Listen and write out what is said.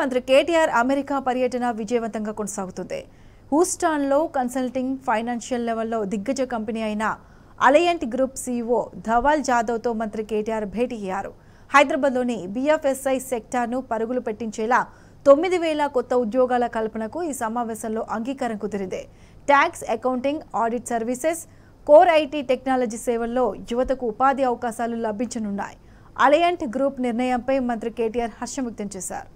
మంత్రి కేటీఆర్ అమెరికా పర్యటన విజయవంతంగా కొనసాగుతుంది హూస్టాన్లో కన్సల్టింగ్ ఫైనాన్షియల్ లెవెల్లో దిగ్గజ కంపెనీ అయిన అలయంట్ గ్రూప్ సీఈఓ ధవాల్ జాదవ్తో మంత్రి కేటీఆర్ భేటీ అయ్యారు హైదరాబాద్లోని బీఎఫ్ఎస్ఐ సెక్టార్ను పరుగులు పెట్టించేలా తొమ్మిది వేల కొత్త ఉద్యోగాల కల్పనకు ఈ సమావేశంలో అంగీకారం కుదిరింది tax accounting audit services core IT technology సేవల్లో యువతకు ఉపాధి అవకాశాలు లభించనున్నాయి అలయంట్ గ్రూప్ నిర్ణయంపై మంత్రి కేటీఆర్ హర్షం వ్యక్తం చేశారు